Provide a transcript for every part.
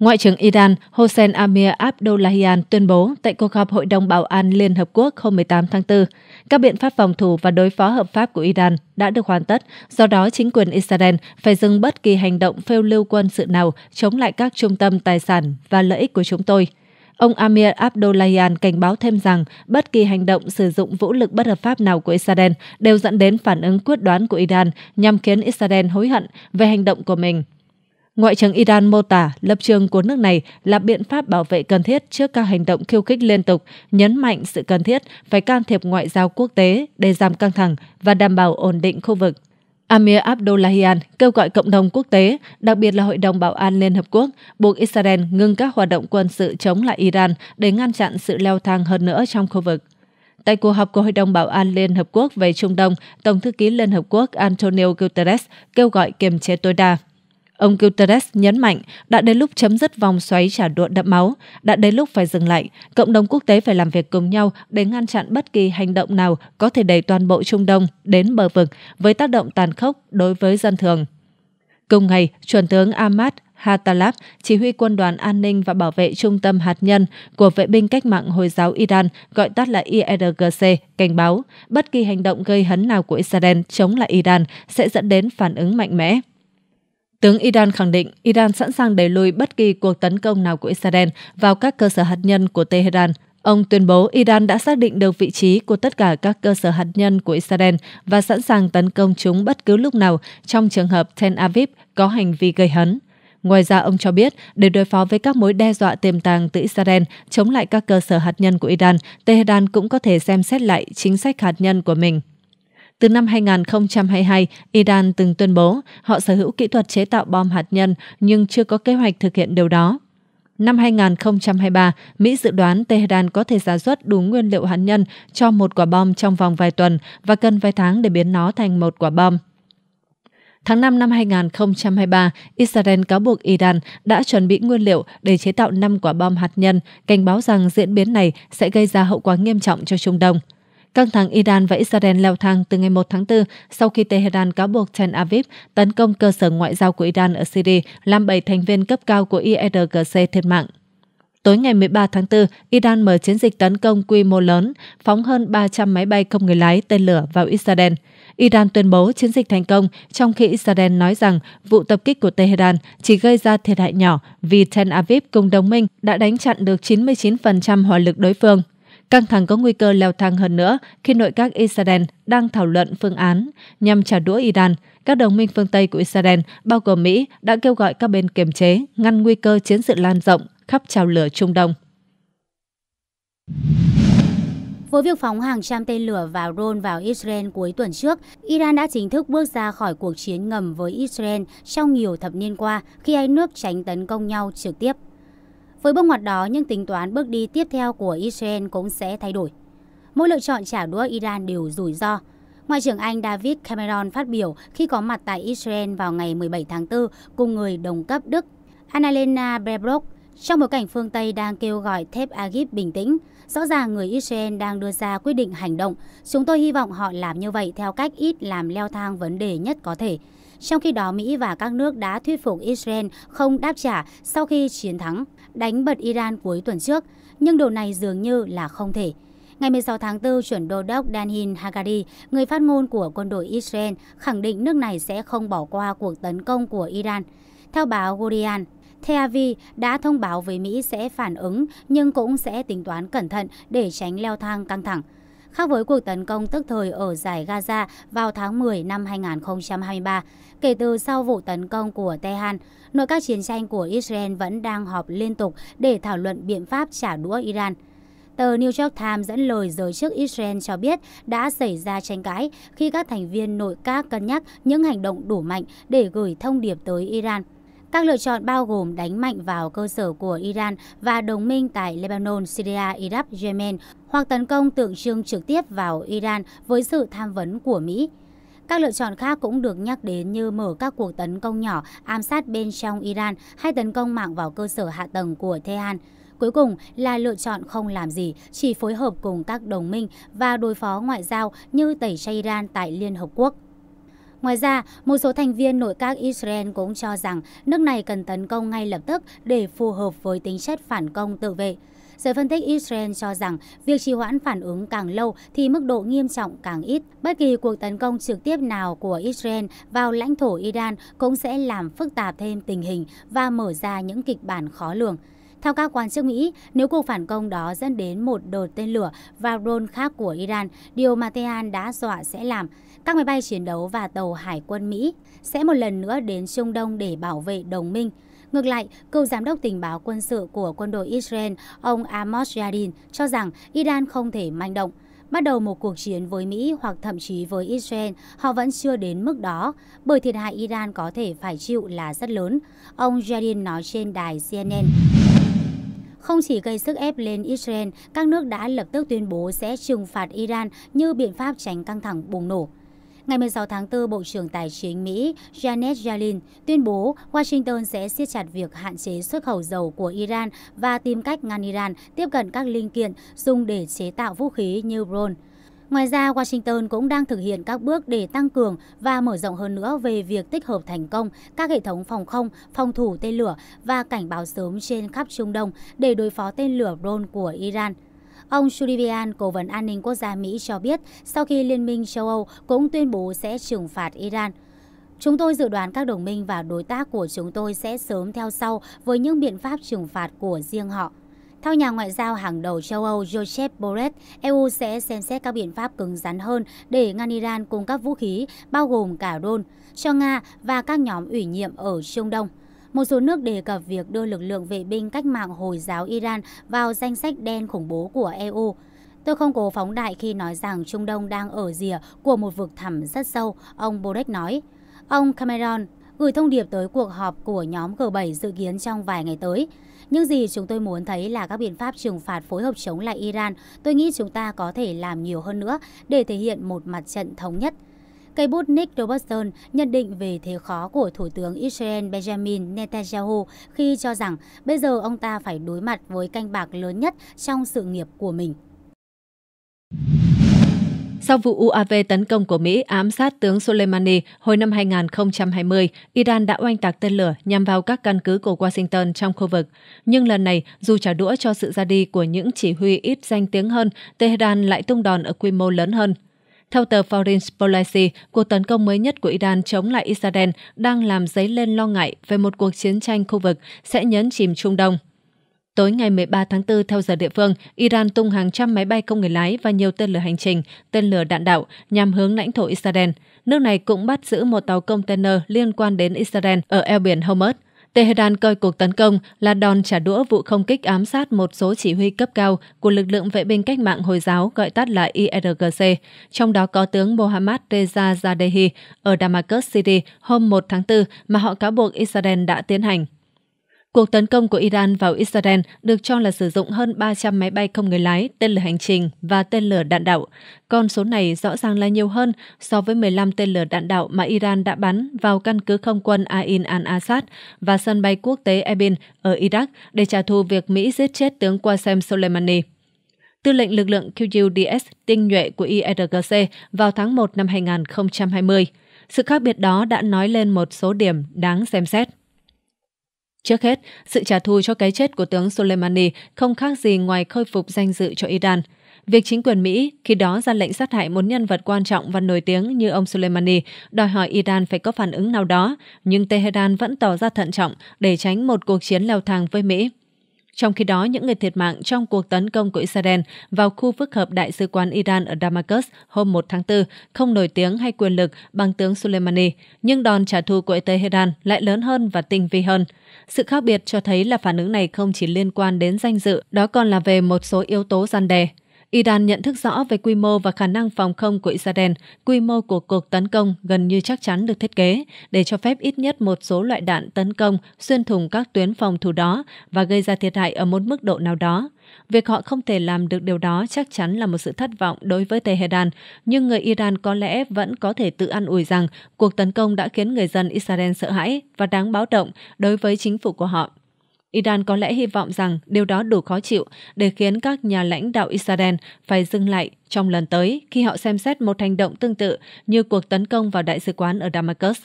Ngoại trưởng Iran Hossein Amir Abdullahian tuyên bố tại cuộc họp Hội đồng Bảo an Liên Hợp Quốc hôm 18 tháng 4, các biện pháp phòng thủ và đối phó hợp pháp của Iran đã được hoàn tất, do đó chính quyền Israel phải dừng bất kỳ hành động phêu lưu quân sự nào chống lại các trung tâm tài sản và lợi ích của chúng tôi. Ông Amir Abdullahian cảnh báo thêm rằng bất kỳ hành động sử dụng vũ lực bất hợp pháp nào của Israel đều dẫn đến phản ứng quyết đoán của Iran nhằm khiến Israel hối hận về hành động của mình. Ngoại trưởng Iran mô tả lập trường của nước này là biện pháp bảo vệ cần thiết trước các hành động khiêu khích liên tục, nhấn mạnh sự cần thiết phải can thiệp ngoại giao quốc tế để giảm căng thẳng và đảm bảo ổn định khu vực. Amir Abdullahian kêu gọi cộng đồng quốc tế, đặc biệt là Hội đồng Bảo an Liên Hợp Quốc, buộc Israel ngừng các hoạt động quân sự chống lại Iran để ngăn chặn sự leo thang hơn nữa trong khu vực. Tại cuộc họp của Hội đồng Bảo an Liên Hợp Quốc về Trung Đông, Tổng thư ký Liên Hợp Quốc Antonio Guterres kêu gọi kiềm chế tối đa. Ông Guterres nhấn mạnh đã đến lúc chấm dứt vòng xoáy trả đũa đẫm máu, đã đến lúc phải dừng lại, cộng đồng quốc tế phải làm việc cùng nhau để ngăn chặn bất kỳ hành động nào có thể đẩy toàn bộ Trung Đông đến bờ vực với tác động tàn khốc đối với dân thường. Cùng ngày, chuẩn tướng Ahmad Hatalab, chỉ huy quân đoàn an ninh và bảo vệ trung tâm hạt nhân của vệ binh cách mạng Hồi giáo Iran, gọi tắt là IRGC, cảnh báo bất kỳ hành động gây hấn nào của Israel chống lại Iran sẽ dẫn đến phản ứng mạnh mẽ. Tướng Iran khẳng định Iran sẵn sàng đẩy lùi bất kỳ cuộc tấn công nào của Israel vào các cơ sở hạt nhân của Tehran. Ông tuyên bố Iran đã xác định được vị trí của tất cả các cơ sở hạt nhân của Israel và sẵn sàng tấn công chúng bất cứ lúc nào trong trường hợp Tel Aviv có hành vi gây hấn. Ngoài ra, ông cho biết, để đối phó với các mối đe dọa tiềm tàng từ Israel chống lại các cơ sở hạt nhân của Iran, Tehran cũng có thể xem xét lại chính sách hạt nhân của mình. Từ năm 2022, Iran từng tuyên bố họ sở hữu kỹ thuật chế tạo bom hạt nhân nhưng chưa có kế hoạch thực hiện điều đó. Năm 2023, Mỹ dự đoán Tehran có thể sản xuất đủ nguyên liệu hạt nhân cho một quả bom trong vòng vài tuần và cần vài tháng để biến nó thành một quả bom. Tháng 5 năm 2023, Israel cáo buộc Iran đã chuẩn bị nguyên liệu để chế tạo 5 quả bom hạt nhân, cảnh báo rằng diễn biến này sẽ gây ra hậu quả nghiêm trọng cho Trung Đông căng thẳng Iran và Israel leo thang từ ngày 1 tháng 4 sau khi Tehran cáo buộc Tel Aviv tấn công cơ sở ngoại giao của Iran ở Syria, làm 7 thành viên cấp cao của IRGC e thiệt mạng. Tối ngày 13 tháng 4, Iran mở chiến dịch tấn công quy mô lớn, phóng hơn 300 máy bay không người lái tên lửa vào Israel. Iran tuyên bố chiến dịch thành công, trong khi Israel nói rằng vụ tập kích của Tehran chỉ gây ra thiệt hại nhỏ vì Tel Aviv cùng đồng minh đã đánh chặn được 99% hỏa lực đối phương. Căng thẳng có nguy cơ leo thang hơn nữa khi nội các Israel đang thảo luận phương án nhằm trả đũa Iran. Các đồng minh phương Tây của Israel, bao gồm Mỹ, đã kêu gọi các bên kiềm chế, ngăn nguy cơ chiến sự lan rộng khắp trào lửa Trung Đông. Với việc phóng hàng trăm tên lửa và drone vào Israel cuối tuần trước, Iran đã chính thức bước ra khỏi cuộc chiến ngầm với Israel trong nhiều thập niên qua khi hai nước tránh tấn công nhau trực tiếp. Với bước ngoặt đó, những tính toán bước đi tiếp theo của Israel cũng sẽ thay đổi. Mỗi lựa chọn trả đũa Iran đều rủi ro. Ngoại trưởng Anh David Cameron phát biểu khi có mặt tại Israel vào ngày 17 tháng 4 cùng người đồng cấp Đức Annalena Baerbock trong bối cảnh phương Tây đang kêu gọi thép Agib bình tĩnh. Rõ ràng người Israel đang đưa ra quyết định hành động. Chúng tôi hy vọng họ làm như vậy theo cách ít làm leo thang vấn đề nhất có thể. Trong khi đó, Mỹ và các nước đã thuyết phục Israel không đáp trả sau khi chiến thắng đánh bật Iran cuối tuần trước, nhưng điều này dường như là không thể. Ngày 16 tháng 4, chuẩn đô đốc Danin Hagari, người phát ngôn của quân đội Israel, khẳng định nước này sẽ không bỏ qua cuộc tấn công của Iran. Theo báo Guardian, Tel Aviv đã thông báo với Mỹ sẽ phản ứng nhưng cũng sẽ tính toán cẩn thận để tránh leo thang căng thẳng khác với cuộc tấn công tức thời ở giải Gaza vào tháng 10 năm 2023. Kể từ sau vụ tấn công của Tehran, nội các chiến tranh của Israel vẫn đang họp liên tục để thảo luận biện pháp trả đũa Iran. Tờ New York Times dẫn lời giới chức Israel cho biết đã xảy ra tranh cãi khi các thành viên nội các cân nhắc những hành động đủ mạnh để gửi thông điệp tới Iran – các lựa chọn bao gồm đánh mạnh vào cơ sở của Iran và đồng minh tại Lebanon, Syria, Iraq, Yemen hoặc tấn công tượng trưng trực tiếp vào Iran với sự tham vấn của Mỹ. Các lựa chọn khác cũng được nhắc đến như mở các cuộc tấn công nhỏ, ám sát bên trong Iran hay tấn công mạng vào cơ sở hạ tầng của Tehran. Cuối cùng là lựa chọn không làm gì, chỉ phối hợp cùng các đồng minh và đối phó ngoại giao như tẩy chay Iran tại Liên Hợp Quốc. Ngoài ra, một số thành viên nội các Israel cũng cho rằng nước này cần tấn công ngay lập tức để phù hợp với tính chất phản công tự vệ. Giới phân tích Israel cho rằng việc trì hoãn phản ứng càng lâu thì mức độ nghiêm trọng càng ít. Bất kỳ cuộc tấn công trực tiếp nào của Israel vào lãnh thổ Iran cũng sẽ làm phức tạp thêm tình hình và mở ra những kịch bản khó lường. Theo các quan chức Mỹ, nếu cuộc phản công đó dẫn đến một đợt tên lửa và drone khác của Iran, điều mà Tehran đã dọa sẽ làm, các máy bay chiến đấu và tàu hải quân Mỹ sẽ một lần nữa đến Trung Đông để bảo vệ đồng minh. Ngược lại, cựu giám đốc tình báo quân sự của quân đội Israel, ông Amos Yadin, cho rằng Iran không thể manh động. Bắt đầu một cuộc chiến với Mỹ hoặc thậm chí với Israel, họ vẫn chưa đến mức đó, bởi thiệt hại Iran có thể phải chịu là rất lớn, ông Yadin nói trên đài CNN. Không chỉ gây sức ép lên Israel, các nước đã lập tức tuyên bố sẽ trừng phạt Iran như biện pháp tránh căng thẳng bùng nổ. Ngày 16 tháng 4, Bộ trưởng Tài chính Mỹ Janet Yellen tuyên bố Washington sẽ siết chặt việc hạn chế xuất khẩu dầu của Iran và tìm cách ngăn Iran tiếp cận các linh kiện dùng để chế tạo vũ khí như drone. Ngoài ra, Washington cũng đang thực hiện các bước để tăng cường và mở rộng hơn nữa về việc tích hợp thành công các hệ thống phòng không, phòng thủ tên lửa và cảnh báo sớm trên khắp Trung Đông để đối phó tên lửa drone của Iran. Ông Shurivian, Cố vấn An ninh Quốc gia Mỹ cho biết sau khi Liên minh châu Âu cũng tuyên bố sẽ trừng phạt Iran. Chúng tôi dự đoán các đồng minh và đối tác của chúng tôi sẽ sớm theo sau với những biện pháp trừng phạt của riêng họ. Theo nhà ngoại giao hàng đầu châu Âu Joseph Borrell, EU sẽ xem xét các biện pháp cứng rắn hơn để ngăn Iran cung cấp vũ khí, bao gồm cả drone, cho Nga và các nhóm ủy nhiệm ở Trung Đông. Một số nước đề cập việc đưa lực lượng vệ binh cách mạng Hồi giáo Iran vào danh sách đen khủng bố của EU. Tôi không cố phóng đại khi nói rằng Trung Đông đang ở rìa của một vực thẳm rất sâu, ông Borrell nói. Ông Cameron gửi thông điệp tới cuộc họp của nhóm G7 dự kiến trong vài ngày tới. Nhưng gì chúng tôi muốn thấy là các biện pháp trừng phạt phối hợp chống lại Iran, tôi nghĩ chúng ta có thể làm nhiều hơn nữa để thể hiện một mặt trận thống nhất. Cây bút Nick Robertson nhận định về thế khó của Thủ tướng Israel Benjamin Netanyahu khi cho rằng bây giờ ông ta phải đối mặt với canh bạc lớn nhất trong sự nghiệp của mình. Sau vụ UAV tấn công của Mỹ ám sát tướng Soleimani hồi năm 2020, Iran đã oanh tạc tên lửa nhằm vào các căn cứ của Washington trong khu vực. Nhưng lần này, dù trả đũa cho sự ra đi của những chỉ huy ít danh tiếng hơn, Tehran lại tung đòn ở quy mô lớn hơn. Theo tờ Foreign Policy, cuộc tấn công mới nhất của Iran chống lại Israel đang làm dấy lên lo ngại về một cuộc chiến tranh khu vực sẽ nhấn chìm Trung Đông. Tối ngày 13 tháng 4 theo giờ địa phương, Iran tung hàng trăm máy bay không người lái và nhiều tên lửa hành trình, tên lửa đạn đạo nhằm hướng lãnh thổ Israel. Nước này cũng bắt giữ một tàu container liên quan đến Israel ở eo biển Hormuz. Tehran coi cuộc tấn công là đòn trả đũa vụ không kích ám sát một số chỉ huy cấp cao của lực lượng vệ binh cách mạng Hồi giáo gọi tắt là IRGC, trong đó có tướng Mohammad Reza Zadehi ở Damascus City hôm 1 tháng 4 mà họ cáo buộc Israel đã tiến hành. Cuộc tấn công của Iran vào Israel được cho là sử dụng hơn 300 máy bay không người lái, tên lửa hành trình và tên lửa đạn đạo. Con số này rõ ràng là nhiều hơn so với 15 tên lửa đạn đạo mà Iran đã bắn vào căn cứ không quân Ain al-Assad và sân bay quốc tế Erbil ở Iraq để trả thù việc Mỹ giết chết tướng Qasem Soleimani. Tư lệnh lực lượng QUDS tinh nhuệ của IRGC vào tháng 1 năm 2020. Sự khác biệt đó đã nói lên một số điểm đáng xem xét. Trước hết, sự trả thù cho cái chết của tướng Soleimani không khác gì ngoài khôi phục danh dự cho Iran. Việc chính quyền Mỹ khi đó ra lệnh sát hại một nhân vật quan trọng và nổi tiếng như ông Soleimani đòi hỏi Iran phải có phản ứng nào đó, nhưng Tehran vẫn tỏ ra thận trọng để tránh một cuộc chiến leo thang với Mỹ. Trong khi đó, những người thiệt mạng trong cuộc tấn công của Israel vào khu phức hợp Đại sứ quán Iran ở Damascus hôm 1 tháng 4 không nổi tiếng hay quyền lực bằng tướng Soleimani, nhưng đòn trả thù của Tehran lại lớn hơn và tinh vi hơn. Sự khác biệt cho thấy là phản ứng này không chỉ liên quan đến danh dự, đó còn là về một số yếu tố gian đe. Iran nhận thức rõ về quy mô và khả năng phòng không của Israel, quy mô của cuộc tấn công gần như chắc chắn được thiết kế để cho phép ít nhất một số loại đạn tấn công xuyên thủng các tuyến phòng thủ đó và gây ra thiệt hại ở một mức độ nào đó. Việc họ không thể làm được điều đó chắc chắn là một sự thất vọng đối với Tehran, nhưng người Iran có lẽ vẫn có thể tự an ủi rằng cuộc tấn công đã khiến người dân Israel sợ hãi và đáng báo động đối với chính phủ của họ. Iran có lẽ hy vọng rằng điều đó đủ khó chịu để khiến các nhà lãnh đạo Israel phải dừng lại trong lần tới khi họ xem xét một hành động tương tự như cuộc tấn công vào đại sứ quán ở Damascus.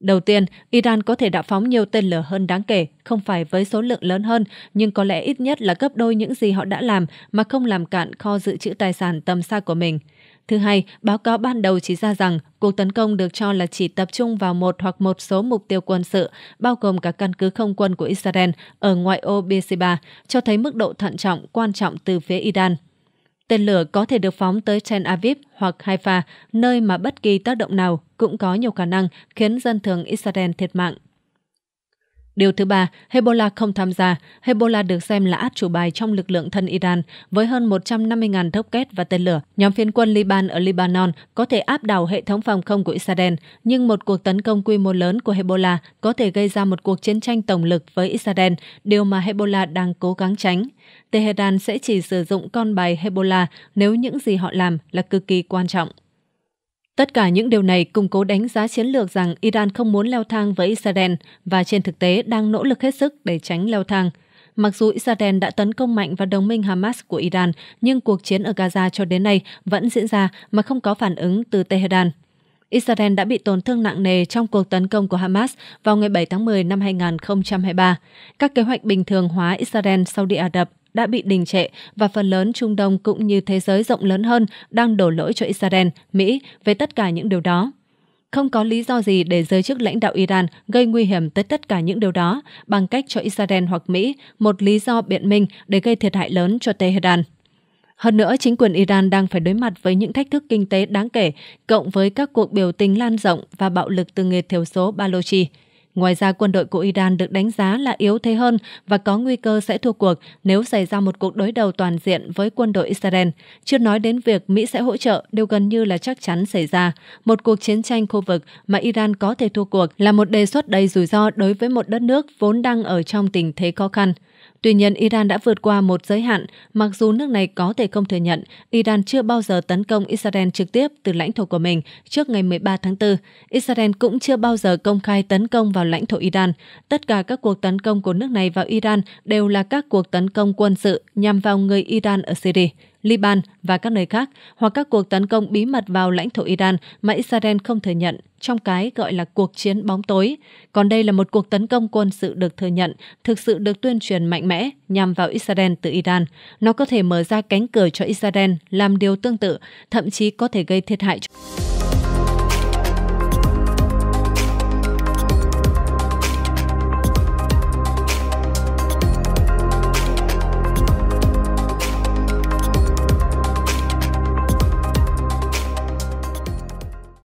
Đầu tiên, Iran có thể đã phóng nhiều tên lửa hơn đáng kể, không phải với số lượng lớn hơn, nhưng có lẽ ít nhất là gấp đôi những gì họ đã làm mà không làm cạn kho dự trữ tài sản tầm xa của mình – Thứ hai, báo cáo ban đầu chỉ ra rằng cuộc tấn công được cho là chỉ tập trung vào một hoặc một số mục tiêu quân sự, bao gồm cả căn cứ không quân của Israel ở ngoại ô Beersheba, cho thấy mức độ thận trọng quan trọng từ phía Iran. Tên lửa có thể được phóng tới Tel Aviv hoặc Haifa, nơi mà bất kỳ tác động nào cũng có nhiều khả năng khiến dân thường Israel thiệt mạng. Điều thứ ba, Hezbollah không tham gia. Hezbollah được xem là át chủ bài trong lực lượng thân Iran với hơn 150.000 thốc kết và tên lửa. Nhóm phiến quân Liban ở Lebanon có thể áp đảo hệ thống phòng không của Israel, nhưng một cuộc tấn công quy mô lớn của Hezbollah có thể gây ra một cuộc chiến tranh tổng lực với Israel, điều mà Hezbollah đang cố gắng tránh. Tehran sẽ chỉ sử dụng con bài Hezbollah nếu những gì họ làm là cực kỳ quan trọng. Tất cả những điều này củng cố đánh giá chiến lược rằng Iran không muốn leo thang với Israel và trên thực tế đang nỗ lực hết sức để tránh leo thang. Mặc dù Israel đã tấn công mạnh vào đồng minh Hamas của Iran, nhưng cuộc chiến ở Gaza cho đến nay vẫn diễn ra mà không có phản ứng từ Tehran. Israel đã bị tổn thương nặng nề trong cuộc tấn công của Hamas vào ngày 7 tháng 10 năm 2023. Các kế hoạch bình thường hóa Israel, Saudi Ả Rập đã bị đình trệ và phần lớn Trung Đông cũng như thế giới rộng lớn hơn đang đổ lỗi cho Israel, Mỹ về tất cả những điều đó. Không có lý do gì để giới chức lãnh đạo Iran gây nguy hiểm tới tất cả những điều đó bằng cách cho Israel hoặc Mỹ một lý do biện minh để gây thiệt hại lớn cho Tehran. Hơn nữa, chính quyền Iran đang phải đối mặt với những thách thức kinh tế đáng kể, cộng với các cuộc biểu tình lan rộng và bạo lực từ người thiểu số Balochi. Ngoài ra, quân đội của Iran được đánh giá là yếu thế hơn và có nguy cơ sẽ thua cuộc nếu xảy ra một cuộc đối đầu toàn diện với quân đội Israel. Chưa nói đến việc Mỹ sẽ hỗ trợ đều gần như là chắc chắn xảy ra. Một cuộc chiến tranh khu vực mà Iran có thể thua cuộc là một đề xuất đầy rủi ro đối với một đất nước vốn đang ở trong tình thế khó khăn. Tuy nhiên, Iran đã vượt qua một giới hạn, mặc dù nước này có thể không thừa nhận Iran chưa bao giờ tấn công Israel trực tiếp từ lãnh thổ của mình trước ngày 13 tháng 4. Israel cũng chưa bao giờ công khai tấn công vào lãnh thổ Iran. Tất cả các cuộc tấn công của nước này vào Iran đều là các cuộc tấn công quân sự nhằm vào người Iran ở Syria. Liban và các nơi khác, hoặc các cuộc tấn công bí mật vào lãnh thổ Iran mà Israel không thừa nhận trong cái gọi là cuộc chiến bóng tối. Còn đây là một cuộc tấn công quân sự được thừa nhận, thực sự được tuyên truyền mạnh mẽ nhằm vào Israel từ Iran. Nó có thể mở ra cánh cửa cho Israel làm điều tương tự, thậm chí có thể gây thiệt hại cho...